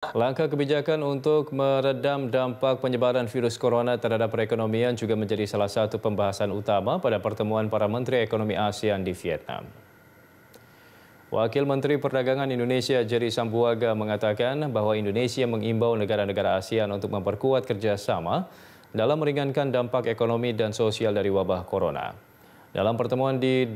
Langkah kebijakan untuk meredam dampak penyebaran virus corona terhadap perekonomian juga menjadi salah satu pembahasan utama pada pertemuan para menteri ekonomi ASEAN di Vietnam. Wakil Menteri Perdagangan Indonesia Jerry Sambuaga mengatakan bahwa Indonesia mengimbau negara-negara ASEAN untuk memperkuat kerjasama dalam meringankan dampak ekonomi dan sosial dari wabah corona. Dalam pertemuan di